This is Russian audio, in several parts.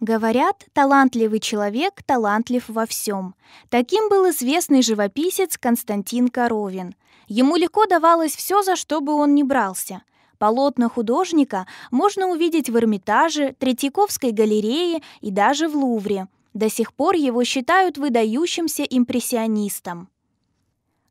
Говорят, талантливый человек талантлив во всем. Таким был известный живописец Константин Коровин. Ему легко давалось все, за что бы он ни брался. Полотна художника можно увидеть в Эрмитаже, Третьяковской галерее и даже в Лувре. До сих пор его считают выдающимся импрессионистом.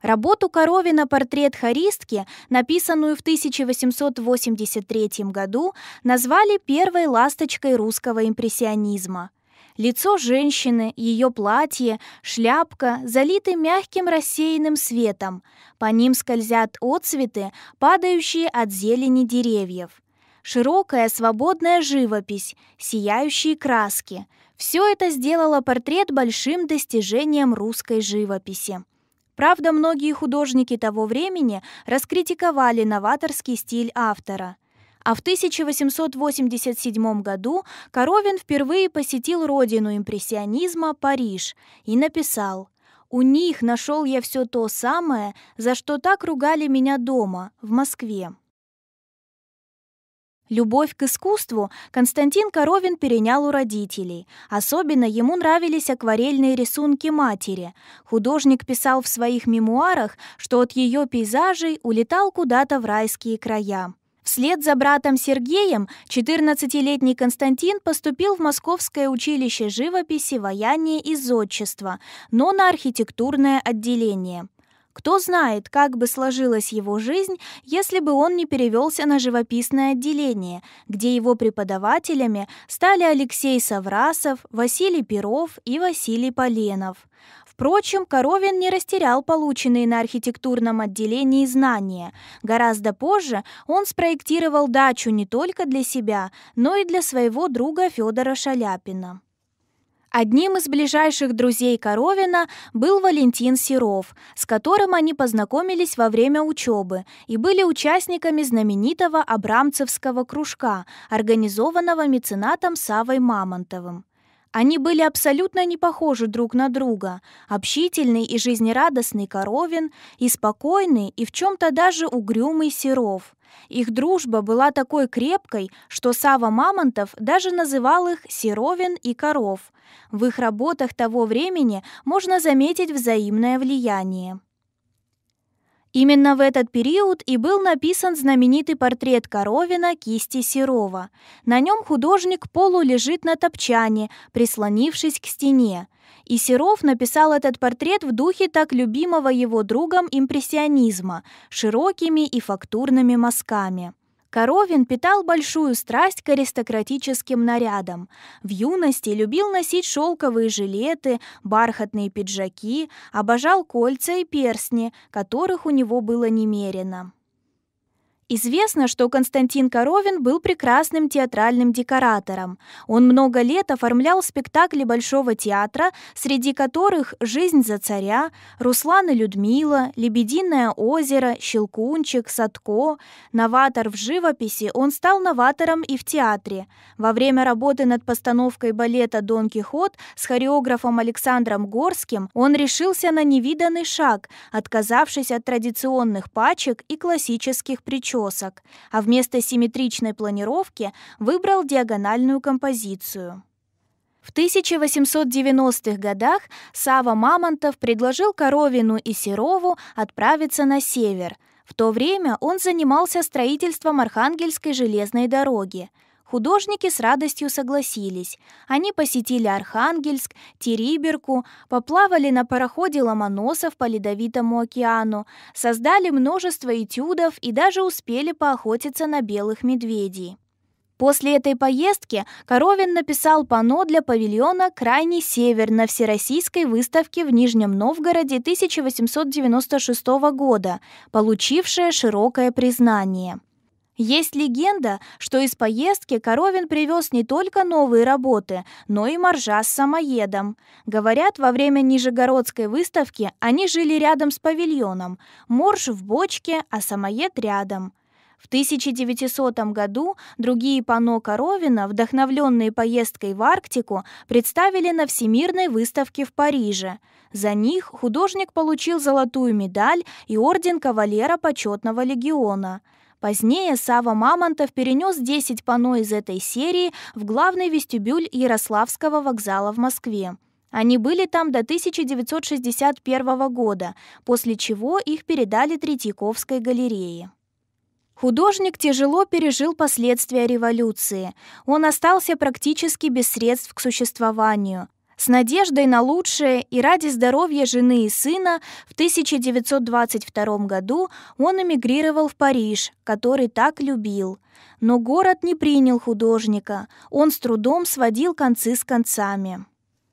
Работу Коровина «Портрет Харистки», написанную в 1883 году, назвали первой ласточкой русского импрессионизма. Лицо женщины, ее платье, шляпка залиты мягким рассеянным светом. По ним скользят отцветы, падающие от зелени деревьев. Широкая свободная живопись, сияющие краски – все это сделало портрет большим достижением русской живописи. Правда, многие художники того времени раскритиковали новаторский стиль автора. А в 1887 году Коровин впервые посетил родину импрессионизма Париж и написал «У них нашел я все то самое, за что так ругали меня дома, в Москве». Любовь к искусству Константин Коровин перенял у родителей. Особенно ему нравились акварельные рисунки матери. Художник писал в своих мемуарах, что от ее пейзажей улетал куда-то в райские края. Вслед за братом Сергеем 14-летний Константин поступил в Московское училище живописи, ваяния и зодчества, но на архитектурное отделение. Кто знает, как бы сложилась его жизнь, если бы он не перевелся на живописное отделение, где его преподавателями стали Алексей Саврасов, Василий Перов и Василий Поленов. Впрочем, Коровин не растерял полученные на архитектурном отделении знания. Гораздо позже он спроектировал дачу не только для себя, но и для своего друга Федора Шаляпина. Одним из ближайших друзей Коровина был Валентин Серов, с которым они познакомились во время учебы и были участниками знаменитого Абрамцевского кружка, организованного меценатом Савой Мамонтовым. Они были абсолютно не похожи друг на друга. Общительный и жизнерадостный Коровин и спокойный и в чем-то даже угрюмый Серов. Их дружба была такой крепкой, что Сава Мамонтов даже называл их «Серовин» и «Коров». В их работах того времени можно заметить взаимное влияние. Именно в этот период и был написан знаменитый портрет Коровина кисти Серова. На нем художник полу лежит на топчане, прислонившись к стене. И Серов написал этот портрет в духе так любимого его другом импрессионизма – широкими и фактурными мазками. Коровин питал большую страсть к аристократическим нарядам. В юности любил носить шелковые жилеты, бархатные пиджаки, обожал кольца и перстни, которых у него было немерено. Известно, что Константин Коровин был прекрасным театральным декоратором. Он много лет оформлял спектакли Большого театра, среди которых «Жизнь за царя», «Руслан и Людмила», «Лебединое озеро», «Щелкунчик», «Садко». Новатор в живописи, он стал новатором и в театре. Во время работы над постановкой балета «Дон Кихот» с хореографом Александром Горским он решился на невиданный шаг, отказавшись от традиционных пачек и классических причуд причесок, а вместо симметричной планировки выбрал диагональную композицию. В 1890-х годах Сава Мамонтов предложил Коровину и Серову отправиться на север. В то время он занимался строительством Архангельской железной дороги. Художники с радостью согласились. Они посетили Архангельск, Териберку, поплавали на пароходе Ломоносов по Ледовитому океану, создали множество этюдов и даже успели поохотиться на белых медведей. После этой поездки Коровин написал панно для павильона «Крайний север» на Всероссийской выставке в Нижнем Новгороде 1896 года, получившее широкое признание. Есть легенда, что из поездки Коровин привез не только новые работы, но и моржа с самоедом. Говорят, во время Нижегородской выставки они жили рядом с павильоном. Морж в бочке, а самоед рядом. В 1900 году другие пано Коровина, вдохновленные поездкой в Арктику, представили на Всемирной выставке в Париже. За них художник получил золотую медаль и орден кавалера почетного легиона – Позднее Сава Мамонтов перенес 10 пано из этой серии в главный вестибюль Ярославского вокзала в Москве. Они были там до 1961 года, после чего их передали Третьяковской галерее. Художник тяжело пережил последствия революции. Он остался практически без средств к существованию. С надеждой на лучшее и ради здоровья жены и сына в 1922 году он эмигрировал в Париж, который так любил. Но город не принял художника, он с трудом сводил концы с концами.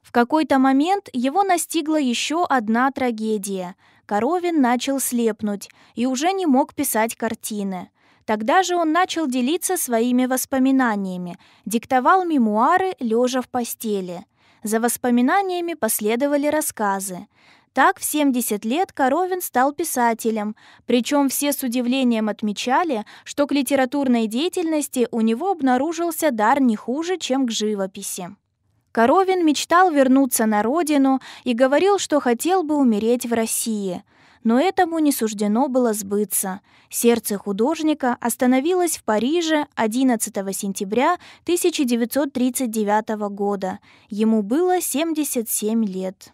В какой-то момент его настигла еще одна трагедия. Коровин начал слепнуть и уже не мог писать картины. Тогда же он начал делиться своими воспоминаниями, диктовал мемуары, лежа в постели – за воспоминаниями последовали рассказы. Так в 70 лет Коровин стал писателем, причем все с удивлением отмечали, что к литературной деятельности у него обнаружился дар не хуже, чем к живописи. Коровин мечтал вернуться на родину и говорил, что хотел бы умереть в России – но этому не суждено было сбыться. Сердце художника остановилось в Париже 11 сентября 1939 года. Ему было 77 лет.